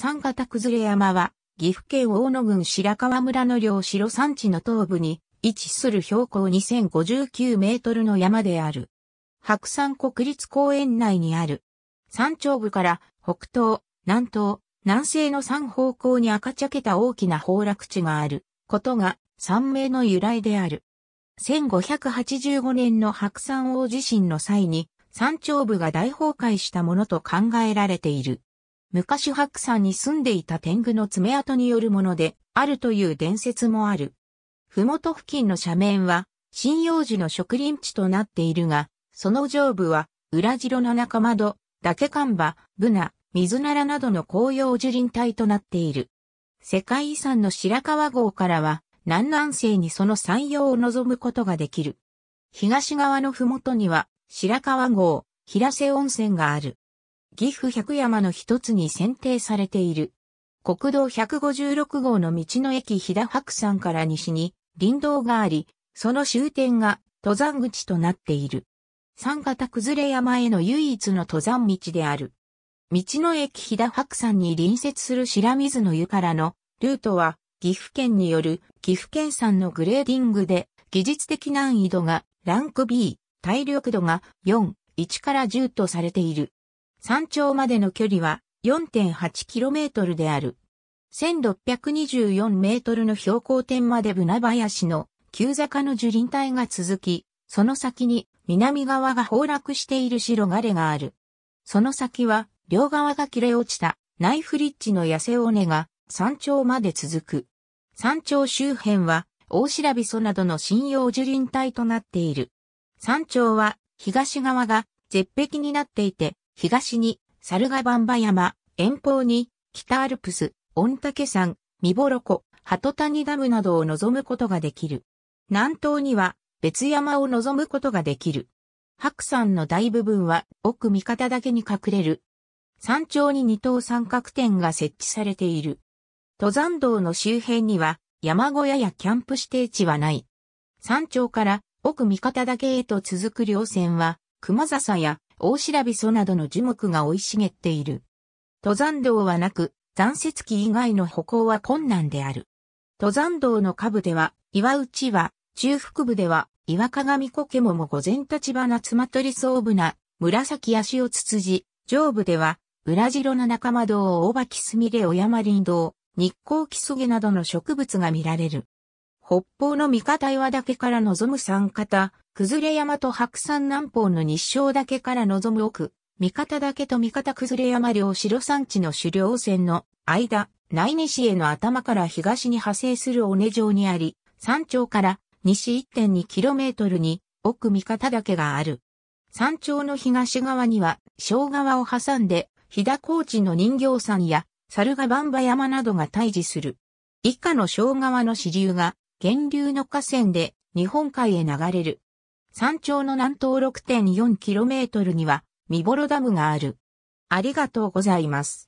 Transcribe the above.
三方崩れ山は、岐阜県大野郡白川村の両城山地の東部に位置する標高2059メートルの山である。白山国立公園内にある。山頂部から北東、南東、南西の三方向に赤茶けた大きな崩落地があることが山名の由来である。1585年の白山大地震の際に山頂部が大崩壊したものと考えられている。昔白山に住んでいた天狗の爪痕によるもので、あるという伝説もある。ふもと付近の斜面は、針葉樹の植林地となっているが、その上部は、裏城の中窓、かんば、ブナ、水ならなどの紅葉樹林帯となっている。世界遺産の白川郷からは、南南西にその山陽を望むことができる。東側のふもとには、白川郷、平瀬温泉がある。岐阜百山の一つに選定されている。国道156号の道の駅飛騨白山から西に林道があり、その終点が登山口となっている。山形崩れ山への唯一の登山道である。道の駅飛騨白山に隣接する白水の湯からのルートは岐阜県による岐阜県産のグレーディングで技術的難易度がランク B、体力度が4、1から10とされている。山頂までの距離は 4.8km である。1624m の標高点まで船林の急坂の樹林帯が続き、その先に南側が崩落している白枯れがある。その先は両側が切れ落ちたナイフリッジの痩せ尾根が山頂まで続く。山頂周辺は大白びそなどの信用樹林帯となっている。山頂は東側が絶壁になっていて、東に、猿ヶ番場山、遠方に、北アルプス、御嶽山、三ボロ湖、鳩谷ダムなどを望むことができる。南東には、別山を望むことができる。白山の大部分は、奥味方だけに隠れる。山頂に二等三角点が設置されている。登山道の周辺には、山小屋やキャンプ指定地はない。山頂から奥味方岳へと続く稜線は、熊笹や大白びそなどの樹木が生い茂っている。登山道はなく、残雪期以外の歩行は困難である。登山道の下部では、岩内は、中腹部では、岩鏡苔もも午前立花つまとりそうぶな、紫足をつつじ、上部では、裏白の仲間堂、大脇すみれ、小山林道、日光キスゲなどの植物が見られる。北方の三方岩岳から望む三方、崩れ山と白山南方の日照岳から望む奥、三方岳と三方崩れ山両白山地の狩猟線の間、内西への頭から東に派生する尾根上にあり、山頂から西 1.2km に奥三方岳がある。山頂の東側には、小川を挟んで、飛騨高地の人形山や、猿が万馬山などが対峙する。以下の小川の支流が、源流の河川で日本海へ流れる。山頂の南東 6.4km には、見ロダムがある。ありがとうございます。